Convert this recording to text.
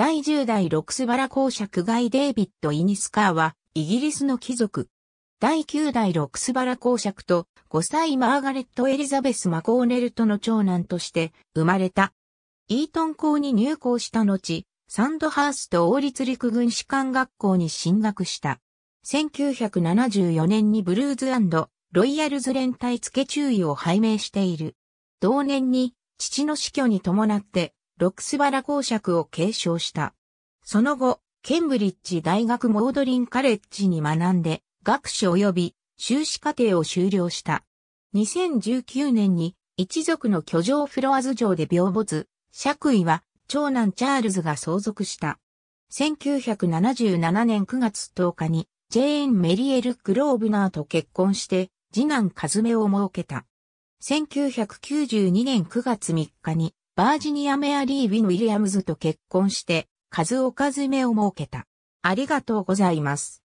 第10代クスバラ公爵ガイ・デイビッド・イニスカーは、イギリスの貴族。第9代ロクスバラ公爵と5歳マーガレット・エリザベス・マコーネルトの長男として生まれた。イートン校に入校した後、サンドハースト王立陸軍士官学校に進学した。1974年にブルーズロイヤルズ連隊付注意を拝命している。同年に父の死去に伴ってロックスバラ公爵を継承した。その後、ケンブリッジ大学モードリンカレッジに学んで、学士及び修士課程を修了した。2019年に一族の居城フロアズ城で病没、爵位は長男チャールズが相続した。1977年9月10日にジェーン・メリエル・グローブナーと結婚して次男カズメを設けた。1992年9月3日にバージニア・メアリー・ウィン・ウィリアムズと結婚して、数おかずめを設けた。ありがとうございます。